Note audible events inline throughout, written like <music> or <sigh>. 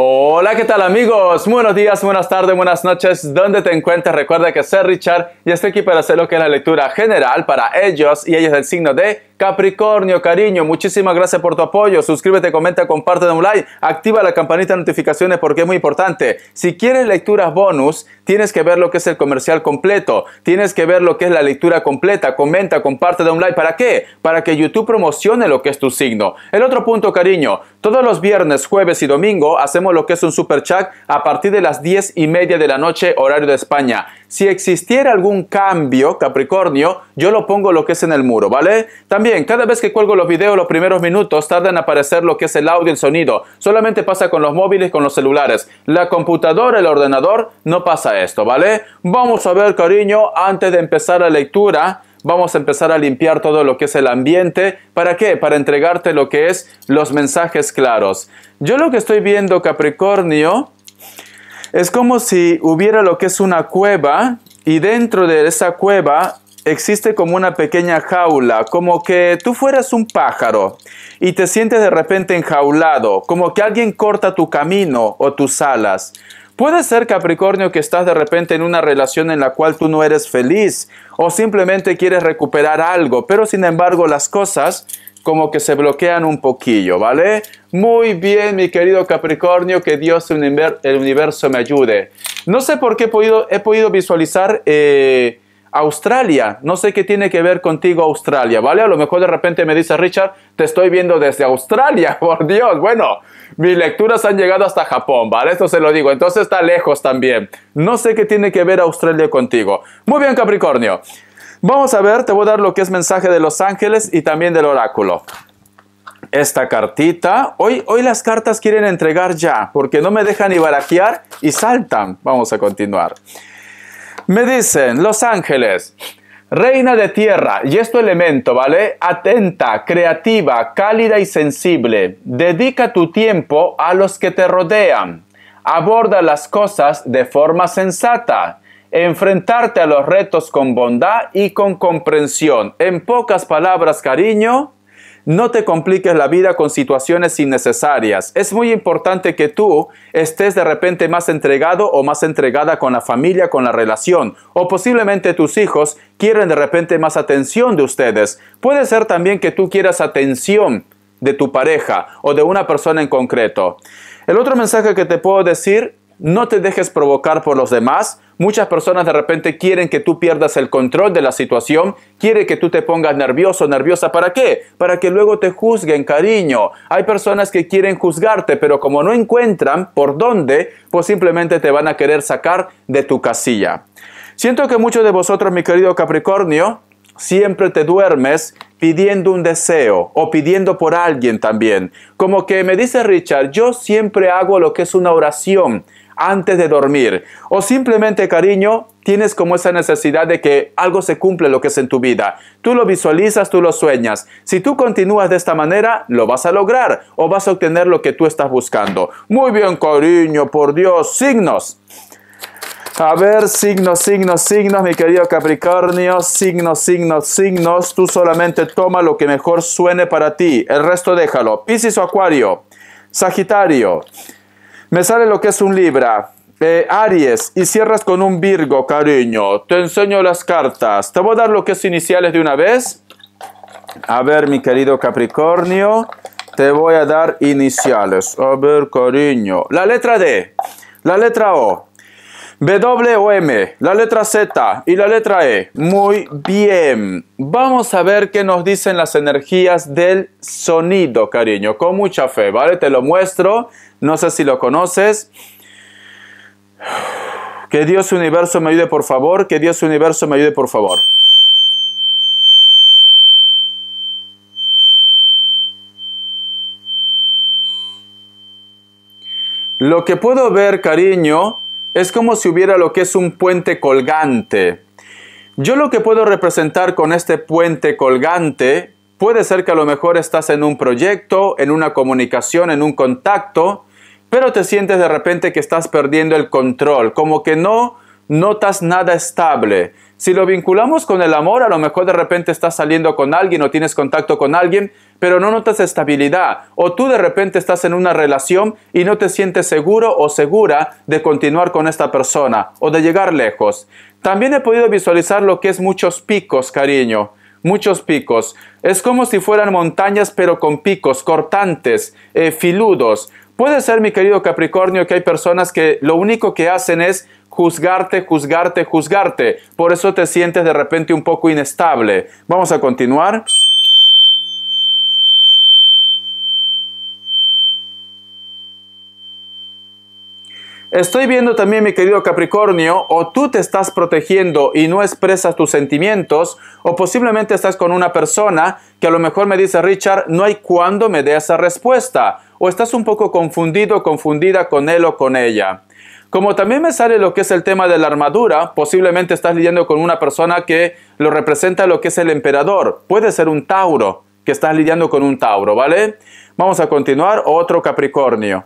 Hola, ¿qué tal amigos? Buenos días, buenas tardes, buenas noches, donde te encuentras? Recuerda que soy Richard y estoy aquí para hacer lo que es la lectura general para ellos y ellos del signo de Capricornio, cariño, muchísimas gracias por tu apoyo. Suscríbete, comenta, comparte, da un like, activa la campanita de notificaciones porque es muy importante. Si quieres lecturas bonus, tienes que ver lo que es el comercial completo, tienes que ver lo que es la lectura completa. Comenta, comparte, da un like. ¿Para qué? Para que YouTube promocione lo que es tu signo. El otro punto, cariño, todos los viernes, jueves y domingo hacemos lo que es un super chat a partir de las 10 y media de la noche, horario de España. Si existiera algún cambio, Capricornio, yo lo pongo lo que es en el muro, ¿vale? También, cada vez que cuelgo los videos, los primeros minutos tardan en aparecer lo que es el audio, el sonido. Solamente pasa con los móviles, con los celulares. La computadora, el ordenador, no pasa esto, ¿vale? Vamos a ver, cariño, antes de empezar la lectura, vamos a empezar a limpiar todo lo que es el ambiente. ¿Para qué? Para entregarte lo que es los mensajes claros. Yo lo que estoy viendo, Capricornio, es como si hubiera lo que es una cueva y dentro de esa cueva existe como una pequeña jaula, como que tú fueras un pájaro y te sientes de repente enjaulado, como que alguien corta tu camino o tus alas. Puede ser, Capricornio, que estás de repente en una relación en la cual tú no eres feliz o simplemente quieres recuperar algo, pero sin embargo las cosas como que se bloquean un poquillo, ¿vale? Muy bien, mi querido Capricornio, que Dios el universo me ayude. No sé por qué he podido, he podido visualizar eh, Australia. No sé qué tiene que ver contigo Australia, ¿vale? A lo mejor de repente me dice Richard, te estoy viendo desde Australia, <laughs> por Dios. Bueno, mis lecturas han llegado hasta Japón, ¿vale? Esto se lo digo. Entonces está lejos también. No sé qué tiene que ver Australia contigo. Muy bien, Capricornio. Vamos a ver, te voy a dar lo que es mensaje de los ángeles y también del oráculo. Esta cartita, hoy, hoy las cartas quieren entregar ya, porque no me dejan ni y saltan. Vamos a continuar. Me dicen, los ángeles, Reina de tierra, y esto elemento, ¿vale? Atenta, creativa, cálida y sensible. Dedica tu tiempo a los que te rodean. Aborda las cosas de forma sensata enfrentarte a los retos con bondad y con comprensión. En pocas palabras, cariño, no te compliques la vida con situaciones innecesarias. Es muy importante que tú estés de repente más entregado o más entregada con la familia, con la relación, o posiblemente tus hijos quieren de repente más atención de ustedes. Puede ser también que tú quieras atención de tu pareja o de una persona en concreto. El otro mensaje que te puedo decir no te dejes provocar por los demás. Muchas personas de repente quieren que tú pierdas el control de la situación, quiere que tú te pongas nervioso, nerviosa. ¿Para qué? Para que luego te juzguen, cariño. Hay personas que quieren juzgarte, pero como no encuentran por dónde, pues simplemente te van a querer sacar de tu casilla. Siento que muchos de vosotros, mi querido Capricornio, siempre te duermes pidiendo un deseo o pidiendo por alguien también. Como que me dice Richard, yo siempre hago lo que es una oración antes de dormir. O simplemente, cariño, tienes como esa necesidad de que algo se cumple lo que es en tu vida. Tú lo visualizas, tú lo sueñas. Si tú continúas de esta manera, lo vas a lograr o vas a obtener lo que tú estás buscando. Muy bien, cariño, por Dios, signos. A ver, signos, signos, signos, mi querido Capricornio, signos, signos, signos. Tú solamente toma lo que mejor suene para ti, el resto déjalo. Piscis o Acuario, Sagitario, me sale lo que es un Libra. Eh, Aries, y cierras con un Virgo, cariño. Te enseño las cartas. Te voy a dar lo que es iniciales de una vez. A ver, mi querido Capricornio, te voy a dar iniciales. A ver, cariño. La letra D, la letra O, WM, la letra Z y la letra E. Muy bien. Vamos a ver qué nos dicen las energías del sonido, cariño. Con mucha fe, ¿vale? Te lo muestro. No sé si lo conoces. Que Dios universo me ayude, por favor. Que Dios universo me ayude, por favor. Lo que puedo ver, cariño, es como si hubiera lo que es un puente colgante. Yo lo que puedo representar con este puente colgante puede ser que a lo mejor estás en un proyecto, en una comunicación, en un contacto, pero te sientes de repente que estás perdiendo el control, como que no notas nada estable. Si lo vinculamos con el amor, a lo mejor de repente estás saliendo con alguien o tienes contacto con alguien, pero no notas estabilidad. O tú de repente estás en una relación y no te sientes seguro o segura de continuar con esta persona o de llegar lejos. También he podido visualizar lo que es muchos picos, cariño muchos picos. Es como si fueran montañas pero con picos, cortantes, eh, filudos. Puede ser, mi querido Capricornio, que hay personas que lo único que hacen es juzgarte, juzgarte, juzgarte. Por eso te sientes de repente un poco inestable. Vamos a continuar. Estoy viendo también, mi querido Capricornio, o tú te estás protegiendo y no expresas tus sentimientos, o posiblemente estás con una persona que a lo mejor me dice, Richard, no hay cuándo me dé esa respuesta, o estás un poco confundido, confundida con él o con ella. Como también me sale lo que es el tema de la armadura, posiblemente estás lidiando con una persona que lo representa lo que es el emperador. Puede ser un Tauro, que estás lidiando con un Tauro, ¿vale? Vamos a continuar, otro Capricornio.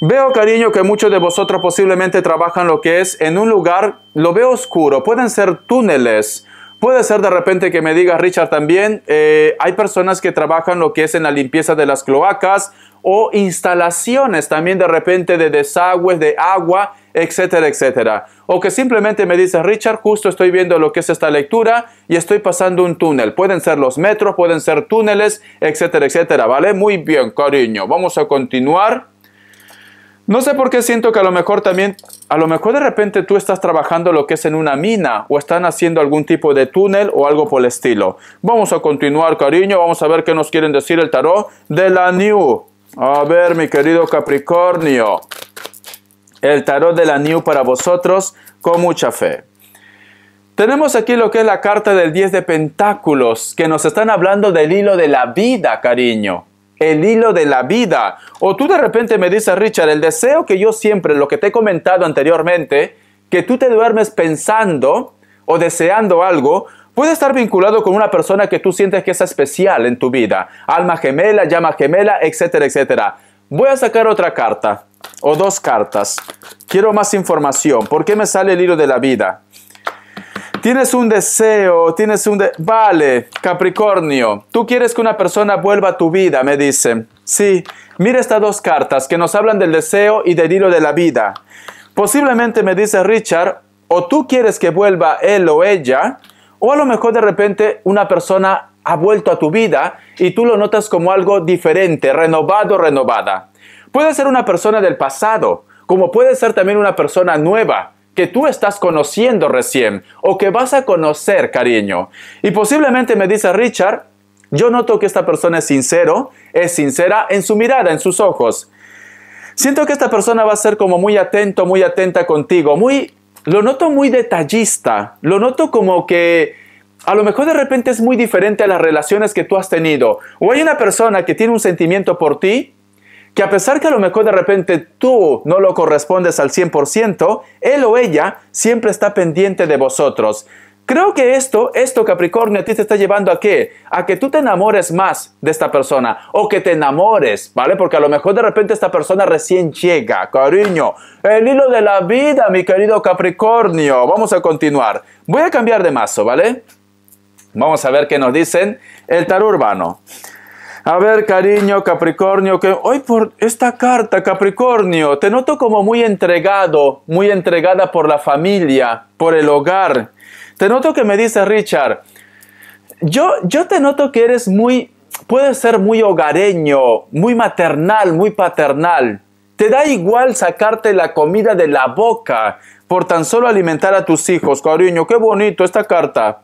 Veo, cariño, que muchos de vosotros posiblemente trabajan lo que es en un lugar, lo veo oscuro, pueden ser túneles, Puede ser de repente que me diga Richard, también eh, hay personas que trabajan lo que es en la limpieza de las cloacas o instalaciones también de repente de desagües, de agua, etcétera, etcétera. O que simplemente me dice Richard, justo estoy viendo lo que es esta lectura y estoy pasando un túnel. Pueden ser los metros, pueden ser túneles, etcétera, etcétera. ¿Vale? Muy bien, cariño. Vamos a continuar. No sé por qué siento que a lo mejor también, a lo mejor de repente tú estás trabajando lo que es en una mina o están haciendo algún tipo de túnel o algo por el estilo. Vamos a continuar, cariño, vamos a ver qué nos quieren decir el tarot de la New. A ver, mi querido Capricornio. El tarot de la New para vosotros con mucha fe. Tenemos aquí lo que es la carta del 10 de Pentáculos, que nos están hablando del hilo de la vida, cariño el hilo de la vida. O tú de repente me dices, Richard, el deseo que yo siempre, lo que te he comentado anteriormente, que tú te duermes pensando o deseando algo, puede estar vinculado con una persona que tú sientes que es especial en tu vida. Alma gemela, llama gemela, etcétera, etcétera. Voy a sacar otra carta o dos cartas. Quiero más información. ¿Por qué me sale el hilo de la vida? Tienes un deseo, tienes un... vale, Capricornio, tú quieres que una persona vuelva a tu vida, me dice. Sí, mira estas dos cartas que nos hablan del deseo y del hilo de la vida. Posiblemente me dice Richard, o tú quieres que vuelva él o ella, o a lo mejor de repente una persona ha vuelto a tu vida y tú lo notas como algo diferente, renovado, renovada. Puede ser una persona del pasado, como puede ser también una persona nueva que tú estás conociendo recién o que vas a conocer, cariño. Y posiblemente me dice Richard, yo noto que esta persona es sincero, es sincera en su mirada, en sus ojos. Siento que esta persona va a ser como muy atento, muy atenta contigo, muy lo noto muy detallista, lo noto como que a lo mejor de repente es muy diferente a las relaciones que tú has tenido. O hay una persona que tiene un sentimiento por ti que a pesar que a lo mejor de repente tú no lo correspondes al 100%, él o ella siempre está pendiente de vosotros. Creo que esto, esto Capricornio, a ti te está llevando a qué? A que tú te enamores más de esta persona o que te enamores, ¿vale? Porque a lo mejor de repente esta persona recién llega, cariño. El hilo de la vida, mi querido Capricornio. Vamos a continuar. Voy a cambiar de mazo, ¿vale? Vamos a ver qué nos dicen el tarot urbano. A ver, cariño, Capricornio, que hoy por esta carta, Capricornio, te noto como muy entregado, muy entregada por la familia, por el hogar. Te noto que me dice Richard, yo, yo te noto que eres muy, puedes ser muy hogareño, muy maternal, muy paternal. Te da igual sacarte la comida de la boca por tan solo alimentar a tus hijos, cariño. Qué bonito esta carta.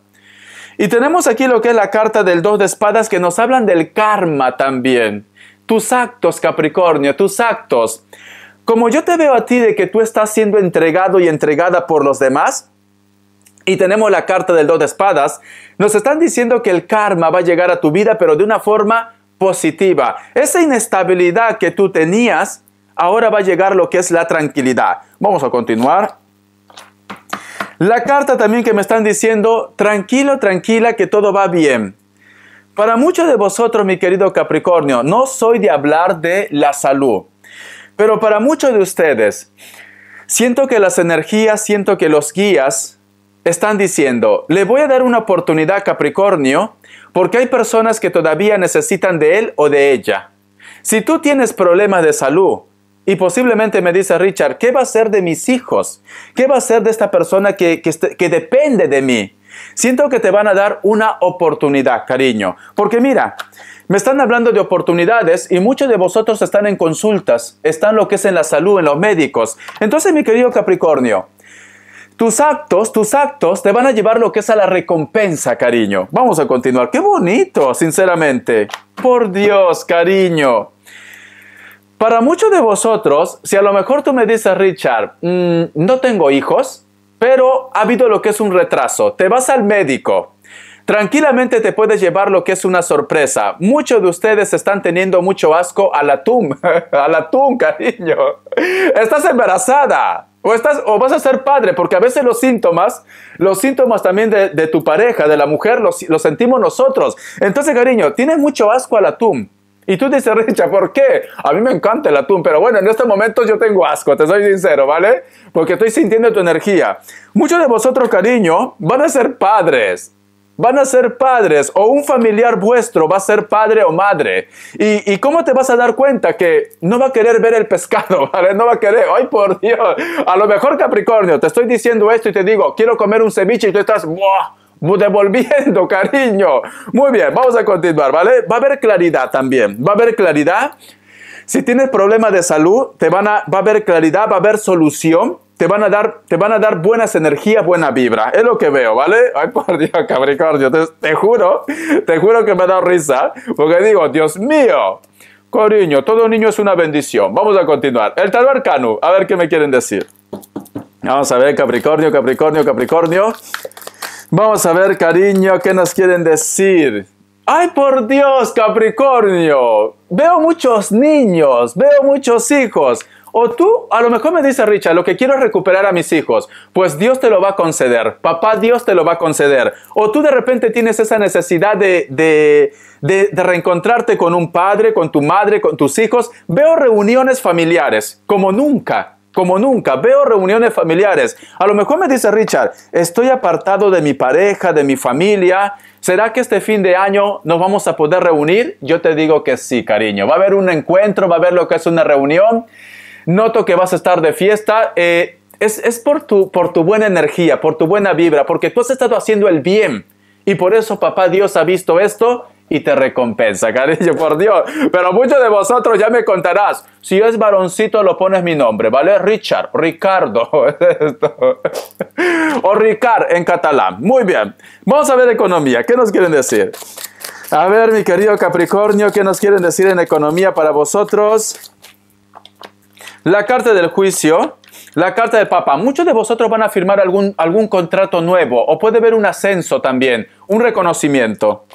Y tenemos aquí lo que es la carta del dos de espadas que nos hablan del karma también. Tus actos, Capricornio, tus actos. Como yo te veo a ti de que tú estás siendo entregado y entregada por los demás, y tenemos la carta del dos de espadas, nos están diciendo que el karma va a llegar a tu vida, pero de una forma positiva. Esa inestabilidad que tú tenías, ahora va a llegar lo que es la tranquilidad. Vamos a continuar. La carta también que me están diciendo, tranquilo, tranquila, que todo va bien. Para muchos de vosotros, mi querido Capricornio, no soy de hablar de la salud, pero para muchos de ustedes, siento que las energías, siento que los guías están diciendo, le voy a dar una oportunidad Capricornio porque hay personas que todavía necesitan de él o de ella. Si tú tienes problemas de salud, y posiblemente me dice Richard, ¿qué va a ser de mis hijos? ¿Qué va a ser de esta persona que, este, que, depende de mí? Siento que te van a dar una oportunidad, cariño. Porque mira, me están hablando de oportunidades y muchos de vosotros están en consultas, están lo que es en la salud, en los médicos. Entonces, mi querido Capricornio, tus actos, tus actos te van a llevar lo que es a la recompensa, cariño. Vamos a continuar. Qué bonito, sinceramente. Por Dios, cariño. Para muchos de vosotros, si a lo mejor tú me dices, Richard, mm, no tengo hijos, pero ha habido lo que es un retraso, te vas al médico, Tranquilamente te puedes llevar lo que es una sorpresa. Muchos de ustedes están teniendo mucho asco al A la atún, <laughs> cariño. Estás embarazada. O, estás, o vas a ser padre, porque a veces los síntomas, los síntomas también de, tu pareja, de la mujer, los, sentimos nosotros. Entonces, cariño, tienes mucho asco a al atún. Y tú dices, Richa, ¿por qué? A mí me encanta el atún, pero bueno, en este momento yo tengo asco, te soy sincero, ¿vale? Porque estoy sintiendo tu energía. Muchos de vosotros, cariño, van a ser padres. Van a ser padres o un familiar vuestro va a ser padre o madre. ¿Y, ¿Y cómo te vas a dar cuenta que no va a querer ver el pescado? <laughs> ¿vale? No va a querer. ¡Ay, por Dios! A lo mejor Capricornio, te estoy diciendo esto y te digo, quiero comer un ceviche y tú estás... ¡Buah! devolviendo, <laughs> cariño. Muy bien, vamos a continuar, ¿vale? Va a haber claridad también, va a haber claridad. Si tienes problemas de salud, te van a, va a haber claridad, va a haber solución, te van a dar, te van a dar buenas energías, buena vibra. Es lo que veo, ¿vale? <laughs> Ay, por Dios, Capricornio, te, juro, te juro que me ha dado risa, porque digo, Dios mío, Cariño, todo niño es una bendición. Vamos a continuar. El tal Barcanu, a ver qué me quieren decir. Vamos a ver, Capricornio, Capricornio, Capricornio. Vamos a ver, cariño, qué nos quieren decir. ¡Ay, por Dios, Capricornio! Veo muchos niños, veo muchos hijos. O tú, a lo mejor me dice Richard, lo que quiero es recuperar a mis hijos. Pues Dios te lo va a conceder. Papá Dios te lo va a conceder. O tú de repente tienes esa necesidad de, de, de reencontrarte con un padre, con tu madre, con tus hijos. Veo reuniones familiares, como nunca como nunca. Veo reuniones familiares. A lo mejor me dice Richard, estoy apartado de mi pareja, de mi familia. ¿Será que este fin de año nos vamos a poder reunir? Yo te digo que sí, cariño. Va a haber un encuentro, va a haber lo que es una reunión. Noto que vas a estar de fiesta. Eh, es, por, tu, por tu buena energía, por tu buena vibra, porque tú has estado haciendo el bien. Y por eso papá Dios ha visto esto y te recompensa, cariño, por Dios. Pero muchos de vosotros ya me contarás. Si es varoncito, lo pones mi nombre, ¿vale? Richard, Ricardo, <laughs> o Ricard en catalán. Muy bien. Vamos a ver economía. ¿Qué nos quieren decir? A ver, mi querido Capricornio, ¿qué nos quieren decir en economía para vosotros? La carta del juicio. La carta del Papa. Muchos de vosotros van a firmar algún, algún contrato nuevo o puede haber un ascenso también, un reconocimiento.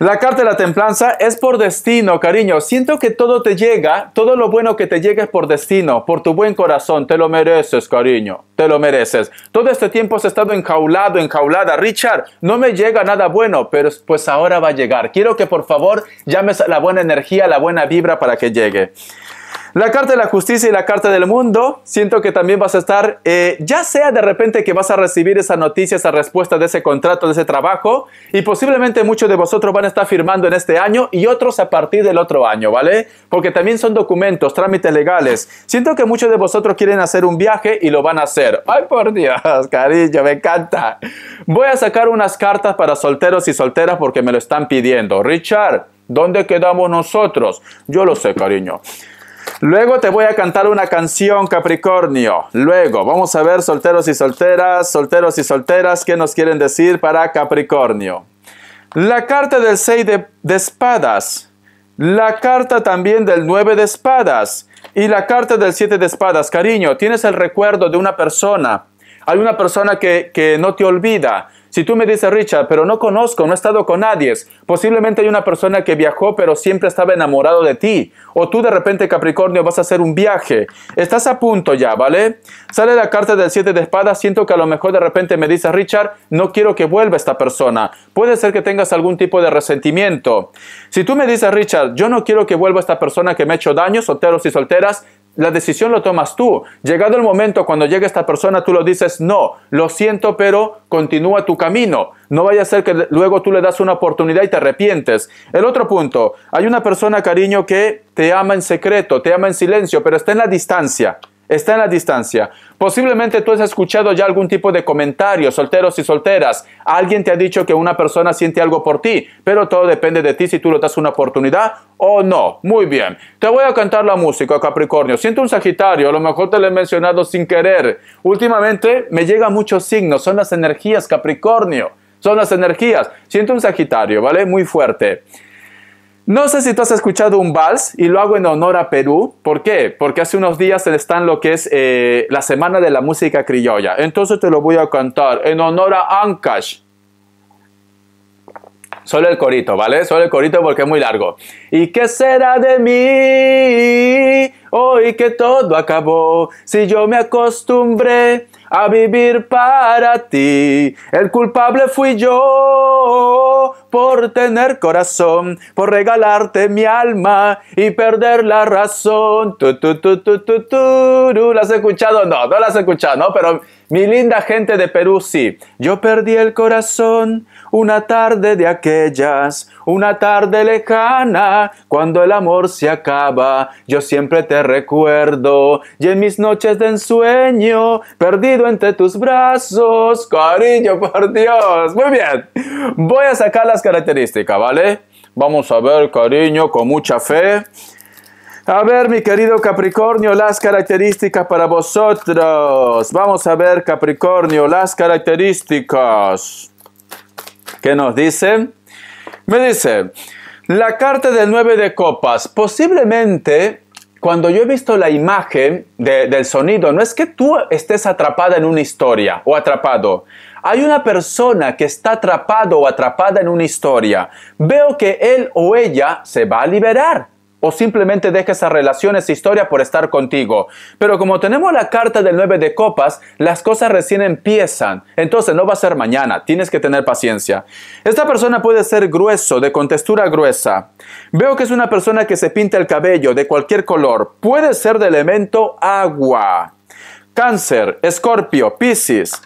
La carta de la templanza es por destino, cariño. Siento que todo te llega, todo lo bueno que te llega es por destino, por tu buen corazón. Te lo mereces, cariño. Te lo mereces. Todo este tiempo has estado encaulado, encaulada. Richard, no me llega nada bueno, pero pues ahora va a llegar. Quiero que por favor llames la buena energía, la buena vibra para que llegue. La carta de la justicia y la carta del mundo, siento que también vas a estar, eh, ya sea de repente que vas a recibir esa noticia, esa respuesta de ese contrato, de ese trabajo, y posiblemente muchos de vosotros van a estar firmando en este año y otros a partir del otro año, ¿vale? Porque también son documentos, trámites legales. Siento que muchos de vosotros quieren hacer un viaje y lo van a hacer. Ay, por Dios, <laughs> cariño, me encanta. Voy a sacar unas cartas para solteros y solteras porque me lo están pidiendo. Richard, ¿dónde quedamos nosotros? Yo lo sé, cariño. Luego te voy a cantar una canción, Capricornio. Luego vamos a ver solteros y solteras, solteros y solteras, qué nos quieren decir para Capricornio. La carta del 6 de, espadas, la carta también del 9 de espadas y la carta del 7 de espadas. Cariño, tienes el recuerdo de una persona. Hay una persona que no te olvida si tú me dices, Richard, pero no conozco, no he estado con nadie, posiblemente hay una persona que viajó pero siempre estaba enamorado de ti, o tú de repente, Capricornio, vas a hacer un viaje, estás a punto ya, ¿vale? Sale la carta del 7 de espada. siento que a lo mejor de repente me dices, Richard, no quiero que vuelva esta persona, puede ser que tengas algún tipo de resentimiento. Si tú me dices, Richard, yo no quiero que vuelva esta persona que me ha hecho daños, solteros y solteras, la decisión lo tomas tú. Llegado el momento, cuando llegue esta persona, tú lo dices, no, lo siento, pero continúa tu camino. No vaya a ser que luego tú le das una oportunidad y te arrepientes. El otro punto, hay una persona, cariño, que te ama en secreto, te ama en silencio, pero está en la distancia está en la distancia. Posiblemente tú has escuchado ya algún tipo de comentario, solteros y solteras. Alguien te ha dicho que una persona siente algo por ti, pero todo depende de ti si tú le das una oportunidad o no. Muy bien. Te voy a cantar la música, Capricornio. Siento un Sagitario, a lo mejor te lo he mencionado sin querer. Últimamente me llega muchos signos, son las energías, Capricornio. Son las energías. Siento un Sagitario, ¿vale? Muy fuerte. No sé si tú has escuchado un vals y lo hago en honor a Perú. ¿Por qué? Porque hace unos días está en lo que es eh, la Semana de la Música Criolla. Entonces te lo voy a cantar en honor a Ancash. Solo el corito, ¿vale? Solo el corito porque es muy largo. ¿Y qué será de mí hoy que todo acabó? Si yo me acostumbré a vivir para ti. El culpable fui yo por tener corazón, por regalarte mi alma y perder la razón. ¿Las has escuchado? No, no las he escuchado, pero mi linda gente de Perú sí. Yo perdí el corazón una tarde de aquellas, una tarde lejana, cuando el amor se acaba. Yo siempre te recuerdo y en mis noches de ensueño perdí entre tus brazos, cariño, por Dios. Muy bien, voy a sacar las características, ¿vale? Vamos a ver, cariño, con mucha fe. A ver, mi querido Capricornio, las características para vosotros. Vamos a ver, Capricornio, las características. ¿Qué nos dice? Me dice, la carta del 9 de copas. Posiblemente cuando yo he visto la imagen del sonido, no es que tú estés atrapada en una historia o atrapado. Hay una persona que está atrapado o atrapada en una historia. Veo que él o ella se va a liberar o simplemente esa relación, relaciones e historia por estar contigo. Pero como tenemos la carta del 9 de copas, las cosas recién empiezan. Entonces no va a ser mañana, tienes que tener paciencia. Esta persona puede ser grueso, de contextura gruesa. Veo que es una persona que se pinta el cabello de cualquier color. Puede ser de elemento agua. Cáncer, escorpio, piscis.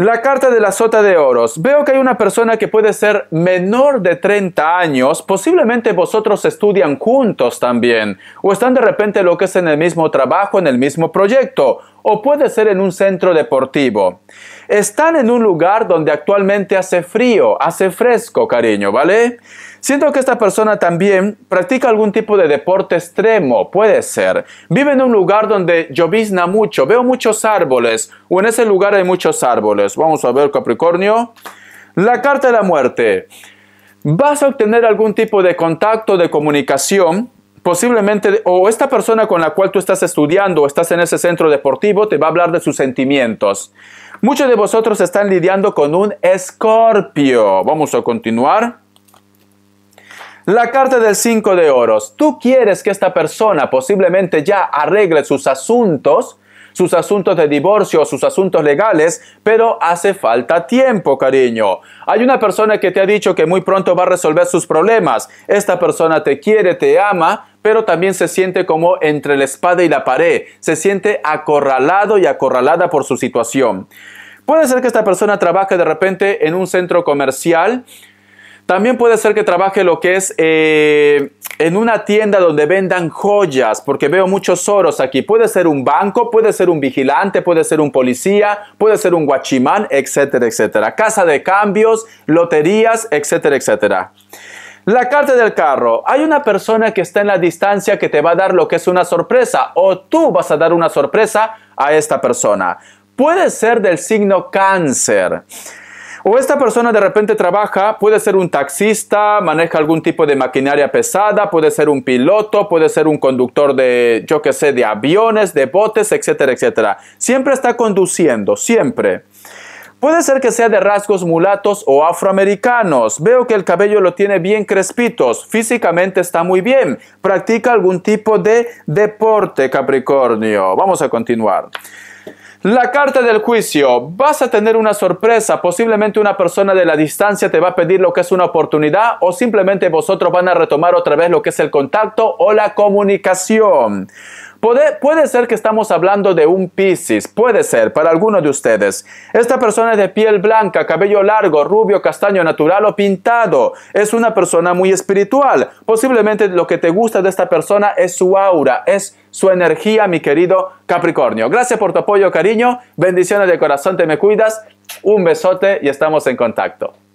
La carta de la sota de oros. Veo que hay una persona que puede ser menor de 30 años, posiblemente vosotros estudian juntos también, o están de repente lo que es en el mismo trabajo, en el mismo proyecto, o puede ser en un centro deportivo. Están en un lugar donde actualmente hace frío, hace fresco, cariño, ¿vale? Siento que esta persona también practica algún tipo de deporte extremo, puede ser. Vive en un lugar donde llovizna mucho, veo muchos árboles, o en ese lugar hay muchos árboles. Vamos a ver, Capricornio. La carta de la muerte. Vas a obtener algún tipo de contacto, de comunicación posiblemente, o esta persona con la cual tú estás estudiando o estás en ese centro deportivo, te va a hablar de sus sentimientos. Muchos de vosotros están lidiando con un escorpio. Vamos a continuar. La carta del 5 de oros. Tú quieres que esta persona posiblemente ya arregle sus asuntos, sus asuntos de divorcio, sus asuntos legales, pero hace falta tiempo, cariño. Hay una persona que te ha dicho que muy pronto va a resolver sus problemas. Esta persona te quiere, te ama, pero también se siente como entre la espada y la pared, se siente acorralado y acorralada por su situación. Puede ser que esta persona trabaje de repente en un centro comercial, también puede ser que trabaje lo que es eh, en una tienda donde vendan joyas, porque veo muchos oros aquí. Puede ser un banco, puede ser un vigilante, puede ser un policía, puede ser un guachimán, etcétera, etcétera. Casa de cambios, loterías, etcétera, etcétera. La carta del carro. Hay una persona que está en la distancia que te va a dar lo que es una sorpresa o tú vas a dar una sorpresa a esta persona. Puede ser del signo cáncer. O esta persona de repente trabaja, puede ser un taxista, maneja algún tipo de maquinaria pesada, puede ser un piloto, puede ser un conductor de, yo qué sé, de aviones, de botes, etcétera, etcétera. Siempre está conduciendo, siempre. Puede ser que sea de rasgos mulatos o afroamericanos. Veo que el cabello lo tiene bien crespitos. Físicamente está muy bien. Practica algún tipo de deporte, Capricornio. Vamos a continuar. La carta del juicio. Vas a tener una sorpresa. Posiblemente una persona de la distancia te va a pedir lo que es una oportunidad o simplemente vosotros van a retomar otra vez lo que es el contacto o la comunicación. Puede, ser que estamos hablando de un Piscis, puede ser, para alguno de ustedes. Esta persona es de piel blanca, cabello largo, rubio, castaño natural o pintado. Es una persona muy espiritual. Posiblemente lo que te gusta de esta persona es su aura, es su energía, mi querido Capricornio. Gracias por tu apoyo, cariño. Bendiciones de corazón, te me cuidas. Un besote y estamos en contacto.